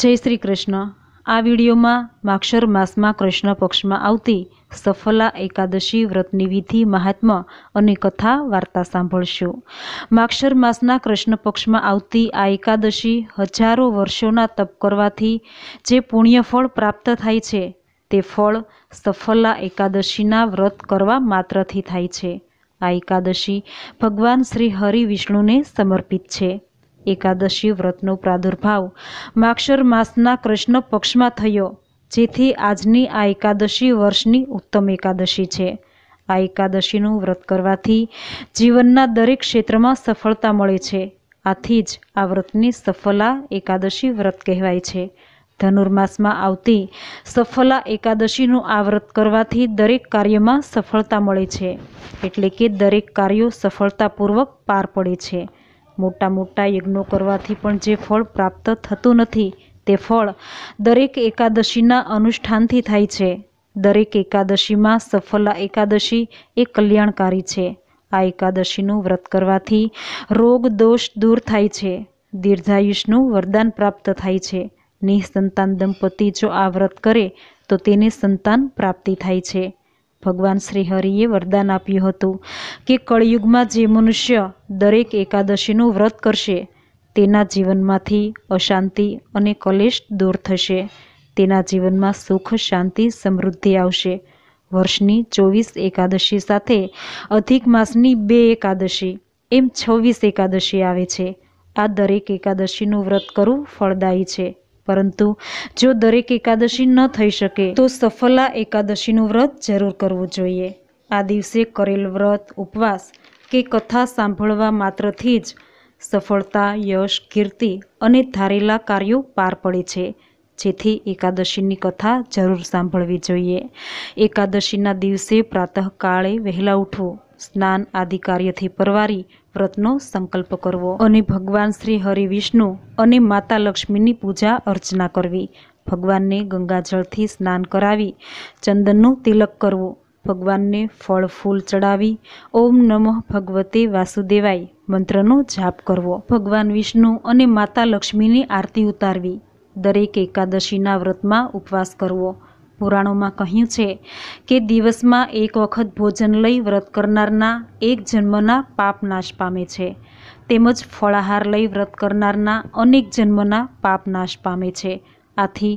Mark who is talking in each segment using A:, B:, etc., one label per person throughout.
A: જય શ્રી કૃષ્ણ આ વિડીયોમાં માક્ષર માસમાં કૃષ્ણ પક્ષમાં આવતી સફલા એકાદશી વ્રતની વિધિ મહાત્મા અને કથા વાર્તા સાંભળશો માક્ષર માસના કૃષ્ણ પક્ષમાં આવતી આ એકાદશી હજારો વર્ષોના તપ કરવાથી જે પુણ્યફળ પ્રાપ્ત થાય છે તે ફળ સફલા એકાદશીના વ્રત કરવા માત્રથી થાય છે આ એકાદશી ભગવાન શ્રી હરિ વિષ્ણુને સમર્પિત છે એકાદશી વ્રતનો પ્રાદુર્ભાવ માક્ષર માસના કૃષ્ણ પક્ષમાં થયો જેથી આજની આ એકાદશી વર્ષની ઉત્તમ એકાદશી છે આ એકાદશીનું વ્રત કરવાથી જીવનના દરેક ક્ષેત્રમાં સફળતા મળે છે આથી જ આ વ્રતની સફલા એકાદશી વ્રત કહેવાય છે ધનુર્માસમાં આવતી સફલા એકાદશીનું આ વ્રત કરવાથી દરેક કાર્યમાં સફળતા મળે છે એટલે કે દરેક કાર્યો સફળતાપૂર્વક પાર પડે છે મોટા મોટા યજ્ઞો કરવાથી પણ જે ફળ પ્રાપ્ત થતું નથી તે ફળ દરેક એકાદશીના અનુષ્ઠાનથી થાય છે દરેક એકાદશીમાં સફલા એકાદશી એ કલ્યાણકારી છે આ એકાદશીનું વ્રત કરવાથી રોગ દોષ દૂર થાય છે દીર્ઘાયુષનું વરદાન પ્રાપ્ત થાય છે નિઃસંતાન દંપતી જો આ વ્રત કરે તો તેને સંતાન પ્રાપ્તિ થાય છે ભગવાન શ્રી હરિએ વરદાન આપ્યું હતું કે કળયુગમાં જે મનુષ્ય દરેક એકાદશીનું વ્રત કરશે તેના જીવનમાંથી અશાંતિ અને કલેશ દૂર થશે તેના જીવનમાં સુખ શાંતિ સમૃદ્ધિ આવશે વર્ષની ચોવીસ એકાદશી સાથે અધિક માસની બે એકાદશી એમ છવ્વીસ એકાદશી આવે છે આ દરેક એકાદશીનું વ્રત કરવું ફળદાયી છે પરંતુ જો દરેક એકાદશી ન થઈ શકે તો સફલા એકાદશીનું વ્રત જરૂર કરવું જોઈએ આ દિવસે કરેલ વ્રત ઉપવાસ કે કથા સાંભળવા માત્રથી જ સફળતા યશ કીર્તિ અને ધારેલા કાર્યો પાર પડે છે જેથી એકાદશીની કથા જરૂર સાંભળવી જોઈએ એકાદશીના દિવસે પ્રાતઃકાળે વહેલા ઉઠવું સ્નાન આદિ કાર્યથી પરવારી વ્રતનો સંકલ્પ કરવો અને ભગવાન શ્રી હરિ વિષ્ણુ અને માતા લક્ષ્મીની પૂજા અર્ચના કરવી ભગવાનને ગંગાજળથી સ્નાન કરાવી ચંદનનું તિલક કરવું ભગવાનને ફળ ફૂલ ચડાવી ઓમ નમઃ ભગવતે વાસુદેવાય મંત્રનો જાપ કરવો ભગવાન વિષ્ણુ અને માતા લક્ષ્મીની આરતી ઉતારવી દરેક એકાદશીના વ્રતમાં ઉપવાસ કરવો પુરાણોમાં કહ્યું છે કે દિવસમાં એક વખત ભોજન લઈ વ્રત કરનારના એક જન્મના પાપ નાશ પામે છે તેમજ ફળાહાર લઈ વ્રત કરનારના અનેક જન્મના પાપ નાશ પામે છે આથી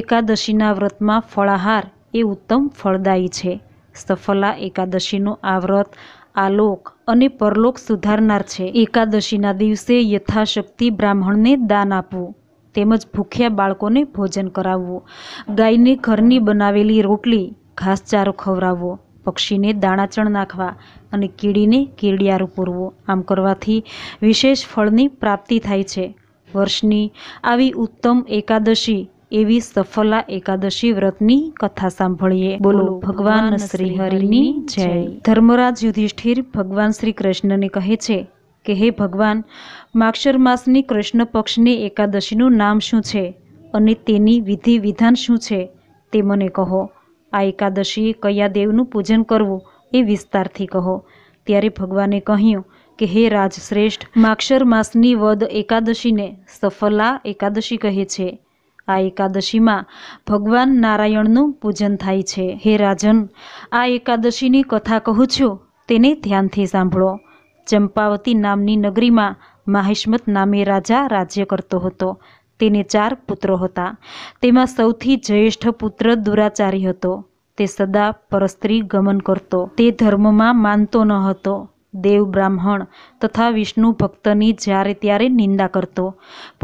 A: એકાદશીના વ્રતમાં ફળાહાર એ ઉત્તમ ફળદાયી છે સફલા એકાદશીનું આ વ્રત આલોક અને પરલોક સુધારનાર છે એકાદશીના દિવસે યથાશક્તિ બ્રાહ્મણને દાન આપવું તેમજ ભૂખ્યા બાળકોને ભોજન કરાવવું ગાયને ઘરની બનાવેલી રોટલી ઘાસચારો ખવડાવવો પક્ષીને દાણાચણ નાખવા અને કીડીને કીડિયારું પૂરવો આમ કરવાથી વિશેષ ફળની પ્રાપ્તિ થાય છે વર્ષની આવી ઉત્તમ એકાદશી એવી સફલા એકાદશી વ્રતની કથા સાંભળીએ બોલો ભગવાન શ્રી હરિની જય ધર્મરાજ યુધિષ્ઠિર ભગવાન શ્રી કૃષ્ણને કહે છે કે હે ભગવાન માક્ષર માસની કૃષ્ણ પક્ષની એકાદશીનું નામ શું છે અને તેની વિધિ વિધાન શું છે તે મને કહો આ એકાદશી કયા દેવનું પૂજન કરવું એ વિસ્તારથી કહો ત્યારે ભગવાને કહ્યું કે હે રાજશ્રેષ્ઠ માક્ષર માસની વધ એકાદશીને સફલા એકાદશી કહે છે આ એકાદશીમાં ભગવાન નારાયણનું પૂજન થાય છે હે રાજન આ એકાદશીની કથા કહું છું તેને ધ્યાનથી સાંભળો ચંપાવતી નામની નગરીમાં માહિષ્મત નામે રાજા રાજ્ય કરતો હતો તેને ચાર પુત્રો હતા તેમાં સૌથી જ્યેષ્ઠ પુત્ર દુરાચારી હતો તે સદા પરસ્ત્રી ગમન કરતો તે ધર્મમાં માનતો ન હતો દેવ બ્રાહ્મણ તથા વિષ્ણુ ભક્તની જ્યારે ત્યારે નિંદા કરતો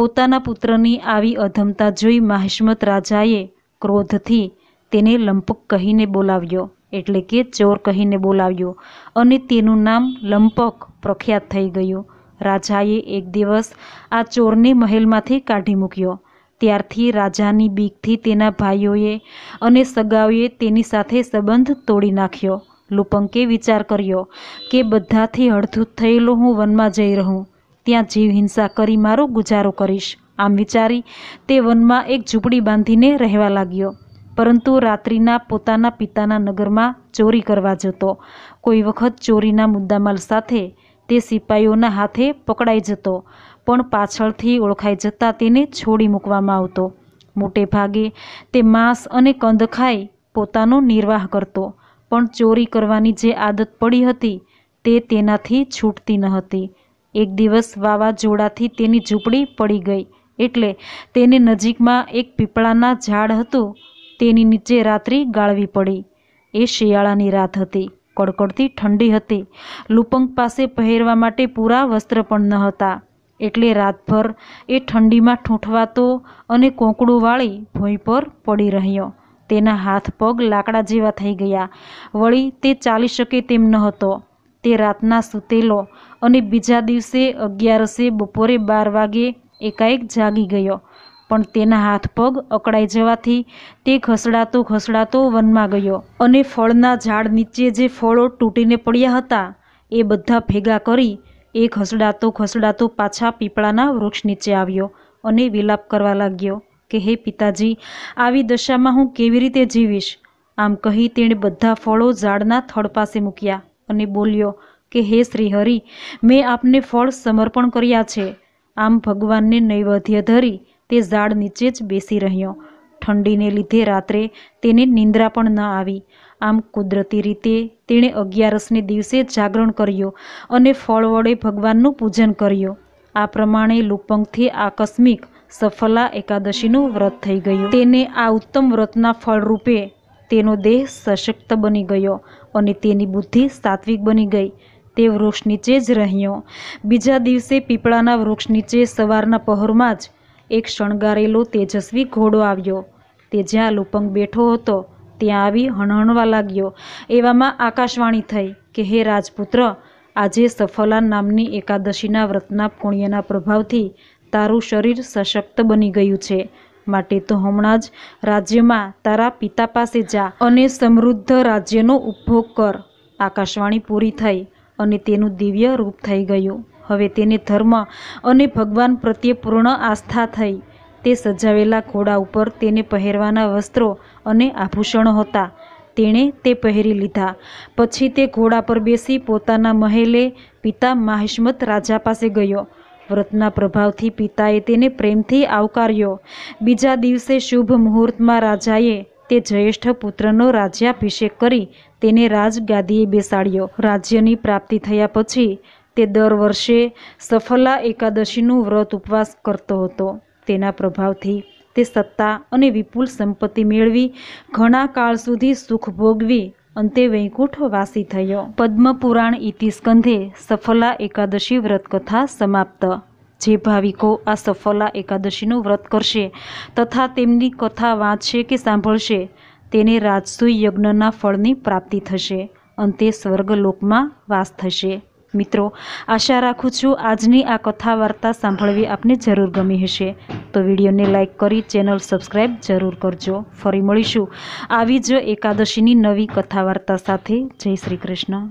A: પોતાના પુત્રની આવી અધમતા જોઈ માહિષ્મત રાજાએ ક્રોધથી તેને લંપક કહીને બોલાવ્યો એટલે કે ચોર કહીને બોલાવ્યો અને તેનું નામ લંપક પ્રખ્યાત થઈ ગયું રાજાએ એક દિવસ આ ચોરને મહેલમાંથી કાઢી મૂક્યો ત્યારથી રાજાની બીકથી તેના ભાઈઓએ અને સગાઓએ તેની સાથે સંબંધ તોડી નાખ્યો લુપંકે વિચાર કર્યો કે બધાથી અડધૂત થયેલો હું વનમાં જઈ રહું ત્યાં જીવ હિંસા કરી મારો ગુજારો કરીશ આમ વિચારી તે વનમાં એક ઝૂંપડી બાંધીને રહેવા લાગ્યો પરંતુ રાત્રિના પોતાના પિતાના નગરમાં ચોરી કરવા જતો કોઈ વખત ચોરીના મુદ્દામાલ સાથે તે સિપાઈઓના હાથે પકડાઈ જતો પણ પાછળથી ઓળખાઈ જતાં તેને છોડી મૂકવામાં આવતો મોટે ભાગે તે માંસ અને કંદ ખાઈ પોતાનો નિર્વાહ કરતો પણ ચોરી કરવાની જે આદત પડી હતી તે તેનાથી છૂટતી ન હતી એક દિવસ વાવાઝોડાથી તેની ઝૂંપડી પડી ગઈ એટલે તેને નજીકમાં એક પીપળાના ઝાડ હતું તેની નીચે રાત્રિ ગાળવી પડી એ શિયાળાની રાત હતી કડકડતી ઠંડી હતી લુપંગ પાસે પહેરવા માટે પૂરા વસ્ત્ર પણ ન હતા એટલે રાતભર એ ઠંડીમાં ઠૂંઠવાતો અને કોંકડું વાળી ભોંય પર પડી રહ્યો તેના હાથ પગ લાકડા જેવા થઈ ગયા વળી તે ચાલી શકે તેમ ન હતો તે રાતના સૂતેલો અને બીજા દિવસે અગિયારસે બપોરે બાર વાગે એકાએક જાગી ગયો પણ તેના હાથ પગ અકળાઈ જવાથી તે ખસડાતો ખસડાતો વનમાં ગયો અને ફળના ઝાડ નીચે જે ફળો તૂટીને પડ્યા હતા એ બધા ભેગા કરી એ ખસડાતો ખસડાતો પાછા પીપળાના વૃક્ષ નીચે આવ્યો અને વિલાપ કરવા લાગ્યો કે હે પિતાજી આવી દશામાં હું કેવી રીતે જીવીશ આમ કહી તેણે બધા ફળો ઝાડના થડ પાસે મૂક્યા અને બોલ્યો કે હે શ્રીહરિ મેં આપને ફળ સમર્પણ કર્યા છે આમ ભગવાનને નૈવેધ્ય ધરી તે ઝાડ નીચે જ બેસી રહ્યો ઠંડીને લીધે રાત્રે તેને નિંદ્રા પણ ન આવી આમ કુદરતી રીતે તેણે અગિયારસને દિવસે જાગરણ કર્યો અને ફળ વડે ભગવાનનું પૂજન કર્યું આ પ્રમાણે લુપંગથી આકસ્મિક સફલા એકાદશીનું વ્રત થઈ ગયું તેને આ ઉત્તમ વ્રતના ફળરૂપે તેનો દેહ સશક્ત બની ગયો અને તેની બુદ્ધિ સાત્વિક બની ગઈ તે વૃક્ષ નીચે જ રહ્યો બીજા દિવસે પીપળાના વૃક્ષ નીચે સવારના પહોરમાં જ એક શણગારેલો તેજસ્વી ઘોડો આવ્યો તે જ્યાં લુપંગ બેઠો હતો ત્યાં આવી હણહણવા લાગ્યો એવામાં આકાશવાણી થઈ કે હે રાજપુત્ર આજે સફલા નામની એકાદશીના વ્રતના પુણ્યના પ્રભાવથી તારું શરીર સશક્ત બની ગયું છે માટે તો હમણાં જ રાજ્યમાં તારા પિતા પાસે જા અને સમૃદ્ધ રાજ્યનો ઉપભોગ કર આકાશવાણી પૂરી થઈ અને તેનું દિવ્ય રૂપ થઈ ગયું હવે તેને ધર્મ અને ભગવાન પ્રત્યે પૂર્ણ આસ્થા થઈ તે સજાવેલા ઘોડા ઉપર તેને પહેરવાના વસ્ત્રો અને આભૂષણો હતા તેણે તે પહેરી લીધા પછી તે ઘોડા પર બેસી પોતાના મહેલે પિતા માહિષ્મત રાજા પાસે ગયો વ્રતના પ્રભાવથી પિતાએ તેને પ્રેમથી આવકાર્યો બીજા દિવસે શુભ મુહૂર્તમાં રાજાએ તે જ્યેષ્ઠ પુત્રનો રાજ્યાભિષેક કરી તેને રાજગાદીએ બેસાડ્યો રાજ્યની પ્રાપ્તિ થયા પછી તે દર વર્ષે સફલા એકાદશીનું વ્રત ઉપવાસ કરતો હતો તેના પ્રભાવથી તે સત્તા અને વિપુલ સંપત્તિ મેળવી ઘણા કાળ સુધી સુખ ભોગવી અંતે વૈકુંઠ વાસી થયો પદ્મપુરાણ ઇતિસ્કંધે સફલા એકાદશી વ્રતકથા સમાપ્ત જે ભાવિકો આ સફલા એકાદશીનું વ્રત કરશે તથા તેમની કથા વાંચશે કે સાંભળશે તેને રાજસૂય યજ્ઞના ફળની પ્રાપ્તિ થશે અંતે સ્વર્ગલોકમાં વાસ થશે મિત્રો આશા રાખું છું આજની આ કથા વાર્તા સાંભળવી આપને જરૂર ગમી હશે તો વિડીયોને લાઇક કરી ચેનલ સબસ્ક્રાઈબ જરૂર કરજો ફરી મળીશું આવી જ એકાદશીની નવી કથાવાર્તા સાથે જય શ્રી કૃષ્ણ